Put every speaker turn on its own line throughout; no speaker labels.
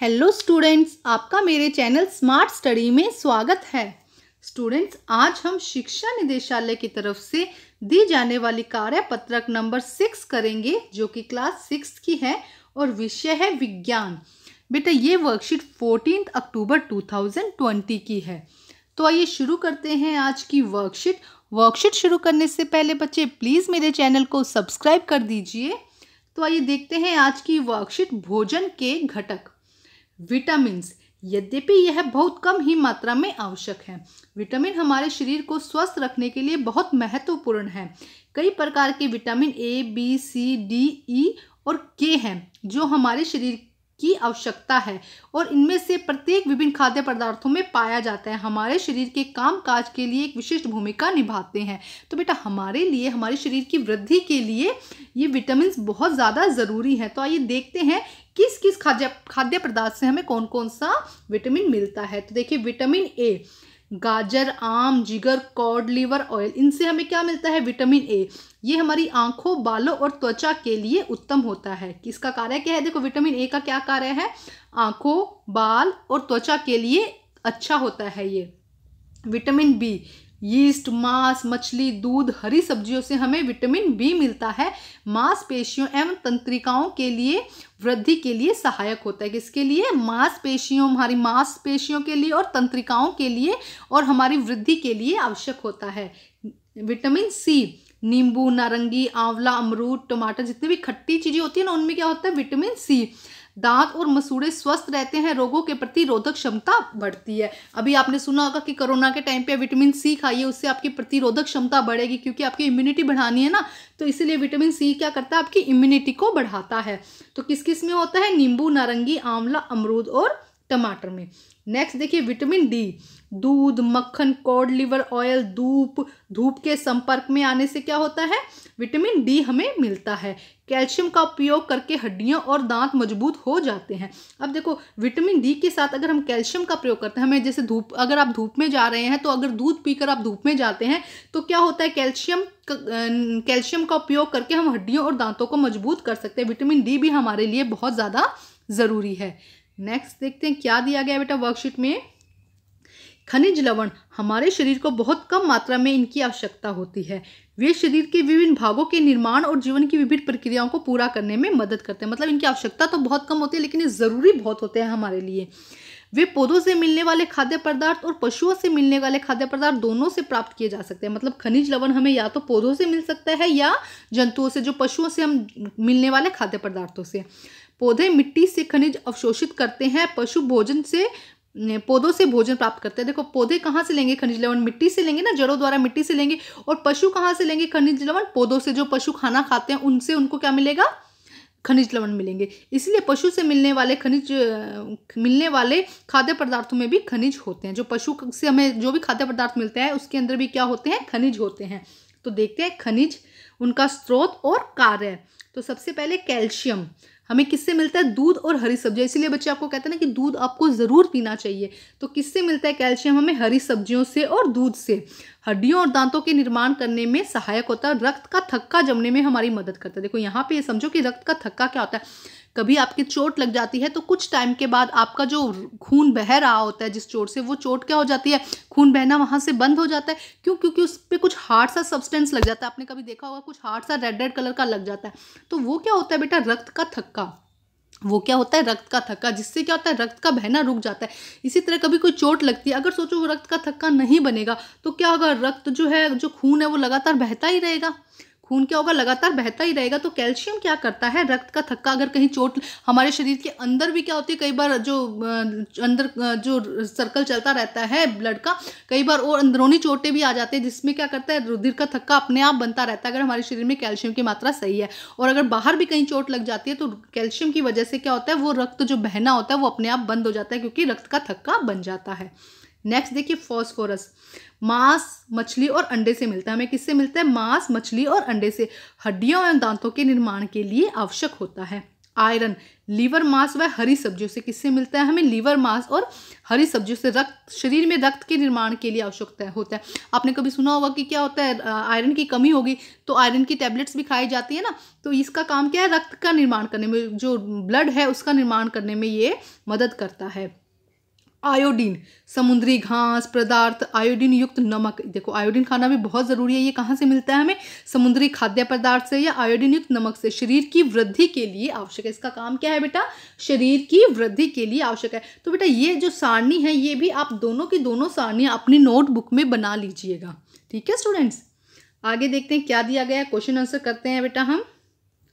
hello students आपका मेरे channel smart study में स्वागत है स्टूडेंट्स आज हम शिक्षा निदेशालय की तरफ से दी जाने वाली कार्य पत्रक नंबर सिक्स करेंगे जो कि क्लास सिक्स की है और विषय है विज्ञान बेटा ये वर्कशीट फोर्टीन अक्टूबर 2020 की है तो आइए शुरू करते हैं आज की वर्कशीट वर्कशीट शुरू करने से पहले बच्चे प्लीज़ मेरे चैनल को सब्सक्राइब कर दीजिए तो आइए देखते हैं आज की वर्कशीट भोजन के घटक विटामिन यद्यपि यह बहुत कम ही मात्रा में आवश्यक है विटामिन हमारे शरीर को स्वस्थ रखने के लिए बहुत महत्वपूर्ण है कई प्रकार के vitamin A B C D E और के हैं जो हमारे शरीर की आवश्यकता है और इनमें से प्रत्येक विभिन्न खाद्य पदार्थों में पाया जाता है हमारे शरीर के काम काज के लिए एक विशिष्ट भूमिका निभाते हैं तो बेटा हमारे लिए हमारे शरीर की वृद्धि के लिए ये विटामिन बहुत ज़्यादा ज़रूरी है तो आइए देखते हैं किस किस खाद्य खाद्य पदार्थ से हमें कौन कौन सा विटामिन मिलता है तो देखिए विटामिन ए गाजर आम जिगर कॉड लीवर ऑयल इनसे हमें क्या मिलता है विटामिन ए ये हमारी आंखों बालों और त्वचा के लिए उत्तम होता है किसका कार्य क्या है देखो विटामिन ए का क्या कार्य है आंखों बाल और त्वचा के लिए अच्छा होता है ये विटामिन बी यीस्ट मांस मछली दूध हरी सब्जियों से हमें विटामिन बी मिलता है मांसपेशियों एवं तंत्रिकाओं के लिए वृद्धि के लिए सहायक होता है किसके लिए मांसपेशियों हमारी मांसपेशियों के लिए और तंत्रिकाओं के लिए और हमारी वृद्धि के लिए आवश्यक होता है विटामिन सी नींबू नारंगी आंवला अमरूद टमाटर जितनी भी खट्टी चीज़ें होती है ना उनमें क्या होता है विटामिन सी दांत और मसूड़े स्वस्थ रहते हैं रोगों के प्रतिरोधक क्षमता बढ़ती है अभी आपने सुना होगा कि कोरोना के टाइम पे विटामिन सी खाइए उससे आपकी प्रतिरोधक क्षमता बढ़ेगी क्योंकि आपकी इम्यूनिटी बढ़ानी है ना तो इसीलिए विटामिन सी क्या करता है आपकी इम्यूनिटी को बढ़ाता है तो किस किस में होता है नींबू नारंगी आंवला अमरूद और टमाटर में नेक्स्ट देखिए विटामिन डी दूध मक्खन कोड लिवर ऑयल धूप धूप के संपर्क में आने से क्या होता है विटामिन डी हमें मिलता है कैल्शियम का उपयोग करके हड्डियां और दांत मजबूत हो जाते हैं अब देखो विटामिन डी के साथ अगर हम कैल्शियम का प्रयोग करते हैं हमें जैसे धूप अगर आप धूप में जा रहे हैं तो अगर दूध पीकर आप धूप में जाते हैं तो क्या होता है कैल्शियम कैल्शियम का उपयोग करके हम हड्डियों और दांतों को मजबूत कर सकते हैं विटामिन डी भी हमारे लिए बहुत ज़्यादा ज़रूरी है नेक्स्ट देखते हैं क्या दिया गया बेटा वर्कशीट में खनिज लवण हमारे शरीर को बहुत कम मात्रा में इनकी आवश्यकता होती है वे शरीर के विभिन्न भागों के निर्माण और जीवन की विभिन्न प्रक्रियाओं को पूरा करने में मदद करते हैं मतलब इनकी आवश्यकता तो बहुत कम होती है लेकिन ये ज़रूरी बहुत होते हैं हमारे लिए वे पौधों से मिलने वाले खाद्य पदार्थ और पशुओं से मिलने वाले खाद्य पदार्थ दोनों से प्राप्त किए जा सकते हैं मतलब खनिज लवण हमें या तो पौधों से मिल सकता है या जंतुओं से जो पशुओं से हम मिलने वाले खाद्य पदार्थों से पौधे मिट्टी से खनिज अवशोषित करते हैं पशु भोजन से पौधों से भोजन प्राप्त करते हैं देखो पौधे कहाँ से लेंगे खनिज लवण मिट्टी से लेंगे ना जड़ों द्वारा मिट्टी से लेंगे और पशु कहाँ से लेंगे खनिज लवण पौधों से जो पशु खाना खाते हैं उनसे उनको क्या मिलेगा खनिज लवण मिलेंगे इसलिए पशु से मिलने वाले खनिज मिलने वाले खाद्य पदार्थों में भी खनिज होते हैं जो पशु से हमें जो भी खाद्य पदार्थ मिलते हैं उसके अंदर भी क्या होते हैं खनिज होते हैं तो देखते हैं खनिज उनका स्रोत और कार्य तो सबसे पहले कैल्शियम हमें किससे मिलता है दूध और हरी सब्जियाँ इसीलिए बच्चे आपको कहते हैं ना कि दूध आपको ज़रूर पीना चाहिए तो किससे मिलता है कैल्शियम हमें हरी सब्जियों से और दूध से हड्डियों और दांतों के निर्माण करने में सहायक होता है रक्त का थक्का जमने में हमारी मदद करता है देखो यहाँ पे ये समझो कि रक्त का थक्का क्या होता है कभी आपकी चोट लग जाती है तो कुछ टाइम के बाद आपका जो खून बह रहा होता है जिस चोट से वो चोट क्या हो जाती है खून बहना वहाँ से बंद हो जाता है क्यों क्योंकि उस पर कुछ हार्ड सा सब्सटेंस लग जाता है आपने कभी देखा होगा कुछ हार्ड सा रेड रेड कलर का लग जाता है तो वो क्या होता है बेटा रक्त का थक्का वो क्या होता है रक्त का थक्का जिससे क्या होता है रक्त का बहना रुक जाता है इसी तरह कभी कोई चोट लगती है अगर सोचो वो रक्त का थक्का नहीं बनेगा तो क्या होगा रक्त जो है जो खून है वो लगातार बहता ही रहेगा खून क्या होगा लगातार बहता ही रहेगा तो कैल्शियम क्या करता है रक्त का थक्का अगर कहीं चोट हमारे शरीर के अंदर भी क्या होती है कई बार जो अंदर जो सर्कल चलता रहता है ब्लड का कई बार और अंदरूनी चोटें भी आ जाती है जिसमें क्या करता है रुधिर का थक्का अपने आप बनता रहता है अगर हमारे शरीर में कैल्शियम की मात्रा सही है और अगर बाहर भी कहीं चोट लग जाती है तो कैल्शियम की वजह से क्या होता है वो रक्त जो बहना होता है वो अपने आप बंद हो जाता है क्योंकि रक्त का थक्का बन जाता है नेक्स्ट देखिए फॉस्फोरस मांस मछली और अंडे से मिलता है हमें किससे मिलता है मांस मछली और अंडे से हड्डियों एवं दांतों के निर्माण के लिए आवश्यक होता है आयरन लीवर मांस व हरी सब्जियों से किससे मिलता है हमें लीवर मांस और हरी सब्जियों से रक्त शरीर में रक्त के निर्माण के लिए आवश्यकता होता है आपने कभी सुना होगा कि क्या होता है आयरन की कमी होगी तो आयरन की टैबलेट्स भी खाई जाती है ना तो इसका काम क्या है रक्त का निर्माण करने में जो ब्लड है उसका निर्माण करने में ये मदद करता है आयोडीन समुद्री घास पदार्थ आयोडीन युक्त नमक देखो आयोडीन खाना भी बहुत ज़रूरी है ये कहाँ से मिलता है हमें समुद्री खाद्य पदार्थ से या आयोडीन युक्त नमक से शरीर की वृद्धि के लिए आवश्यक है इसका काम क्या है बेटा शरीर की वृद्धि के लिए आवश्यक है तो बेटा ये जो सारणी है ये भी आप दोनों की दोनों सारनियाँ अपनी नोटबुक में बना लीजिएगा ठीक है स्टूडेंट्स आगे देखते हैं क्या दिया गया क्वेश्चन आंसर करते हैं बेटा हम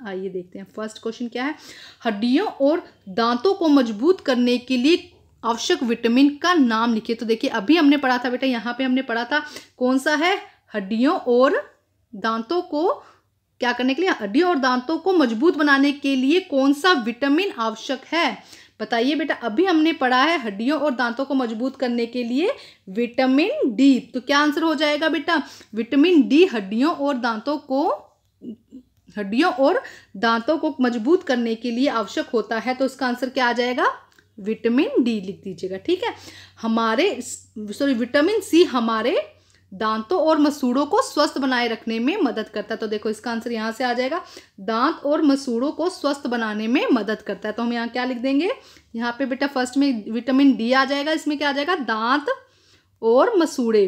आइए देखते हैं फर्स्ट क्वेश्चन क्या है हड्डियों और दांतों को मजबूत करने के लिए आवश्यक विटामिन का नाम लिखिए तो देखिए अभी हमने पढ़ा था बेटा यहाँ पे हमने पढ़ा था कौन सा है हड्डियों और दांतों को क्या करने के लिए हड्डियों और दांतों को मजबूत बनाने के लिए कौन सा विटामिन आवश्यक है बताइए बेटा अभी हमने पढ़ा है हड्डियों और दांतों को मजबूत करने के लिए विटामिन डी तो क्या आंसर हो जाएगा बेटा विटामिन डी हड्डियों और दांतों को हड्डियों और दांतों को मजबूत करने के लिए आवश्यक होता है तो उसका आंसर क्या आ जाएगा विटामिन डी लिख दीजिएगा ठीक है हमारे सॉरी विटामिन सी हमारे दांतों और मसूड़ों को स्वस्थ बनाए रखने में मदद करता है तो देखो इसका आंसर यहाँ से आ जाएगा दांत और मसूड़ों को स्वस्थ बनाने में मदद करता है तो हम यहाँ क्या लिख देंगे यहाँ पे बेटा फर्स्ट में विटामिन डी आ जाएगा इसमें क्या आ जाएगा दांत और मसूड़े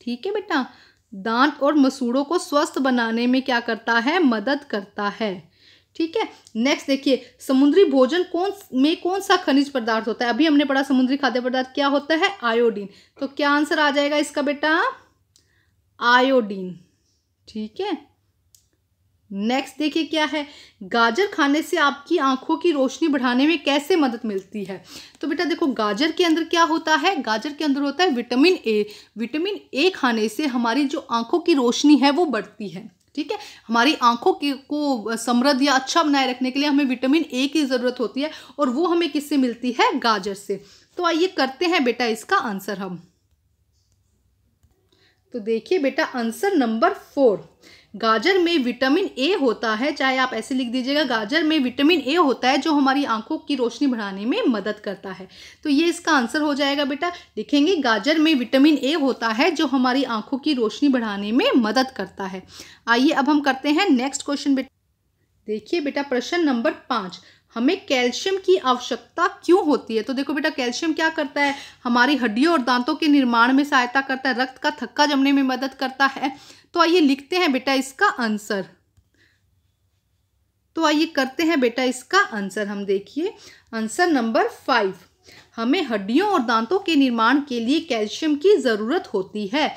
ठीक है बेटा दांत और मसूड़ों को स्वस्थ बनाने में क्या करता है मदद करता है ठीक है नेक्स्ट देखिए समुद्री भोजन कौन में कौन सा खनिज पदार्थ होता है अभी हमने पढ़ा समुद्री खाद्य पदार्थ क्या होता है आयोडीन तो क्या आंसर आ जाएगा इसका बेटा आयोडीन ठीक है नेक्स्ट देखिए क्या है गाजर खाने से आपकी आंखों की रोशनी बढ़ाने में कैसे मदद मिलती है तो बेटा देखो गाजर के अंदर क्या होता है गाजर के अंदर होता है विटामिन ए विटामिन ए खाने से हमारी जो आंखों की रोशनी है वो बढ़ती है ठीक है हमारी आंखों की को समृद्ध या अच्छा बनाए रखने के लिए हमें विटामिन ए की ज़रूरत होती है और वो हमें किससे मिलती है गाजर से तो आइए करते हैं बेटा इसका आंसर हम तो देखिए बेटा आंसर नंबर फोर गाजर में विटामिन ए होता है चाहे आप ऐसे लिख दीजिएगा गाजर में विटामिन ए होता है जो हमारी आंखों की रोशनी बढ़ाने में मदद करता है तो ये इसका आंसर हो जाएगा बेटा लिखेंगे गाजर में विटामिन ए होता है जो हमारी आंखों की रोशनी बढ़ाने में मदद करता है आइए अब हम करते हैं नेक्स्ट क्वेश्चन बेटा देखिए बेटा प्रश्न नंबर पाँच हमें कैल्शियम की आवश्यकता क्यों होती है तो देखो बेटा कैल्शियम क्या करता है हमारी हड्डियों और दांतों के निर्माण में सहायता करता है रक्त का थक्का जमने में मदद करता है तो आइए लिखते हैं बेटा इसका आंसर तो आइए करते हैं बेटा इसका आंसर हम देखिए आंसर नंबर फाइव हमें हड्डियों और दांतों के निर्माण के लिए कैल्शियम की ज़रूरत होती है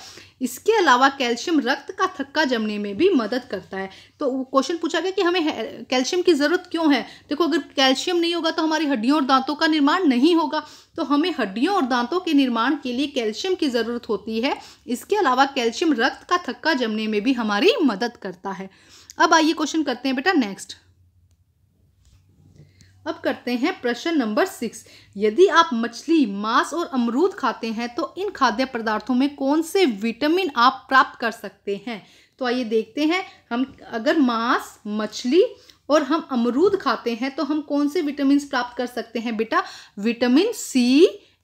इसके अलावा कैल्शियम रक्त का थक्का जमने में भी मदद करता है तो क्वेश्चन पूछा गया कि हमें कैल्शियम की ज़रूरत क्यों है देखो अगर कैल्शियम नहीं होगा तो हमारी हड्डियों और दांतों का निर्माण नहीं होगा तो हमें हड्डियों और दांतों के निर्माण के लिए कैल्शियम की ज़रूरत होती है इसके अलावा कैल्शियम रक्त का थक्का जमने में भी हमारी मदद करता है अब आइए क्वेश्चन करते हैं बेटा नेक्स्ट अब करते हैं प्रश्न नंबर सिक्स यदि आप मछली मांस और अमरूद खाते हैं तो इन खाद्य पदार्थों में कौन से विटामिन आप प्राप्त कर सकते हैं तो आइए देखते हैं हम अगर मांस मछली और हम अमरूद खाते हैं तो हम कौन से विटामिन प्राप्त कर सकते हैं बेटा vitamin C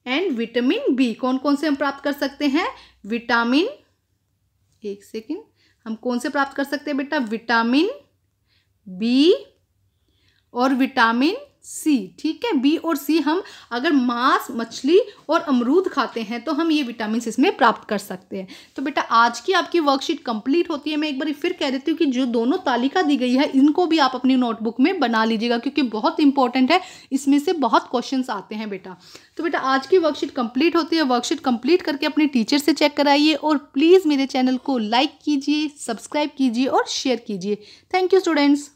and vitamin B कौन कौन से हम प्राप्त कर सकते हैं विटामिन एक सेकेंड हम कौन से प्राप्त कर सकते हैं बेटा विटामिन बी और विटामिन सी ठीक है बी और सी हम अगर मांस मछली और अमरूद खाते हैं तो हम ये विटामिन इसमें प्राप्त कर सकते हैं तो बेटा आज की आपकी वर्कशीट कंप्लीट होती है मैं एक बार फिर कह देती हूँ कि जो दोनों तालिका दी गई है इनको भी आप अपनी नोटबुक में बना लीजिएगा क्योंकि बहुत इंपॉर्टेंट है इसमें से बहुत क्वेश्चन आते हैं बेटा तो बेटा आज की वर्कशीट कंप्लीट होती है वर्कशीट कंप्लीट करके अपने टीचर से चेक कराइए और प्लीज़ मेरे चैनल को लाइक कीजिए सब्सक्राइब कीजिए और शेयर कीजिए थैंक यू स्टूडेंट्स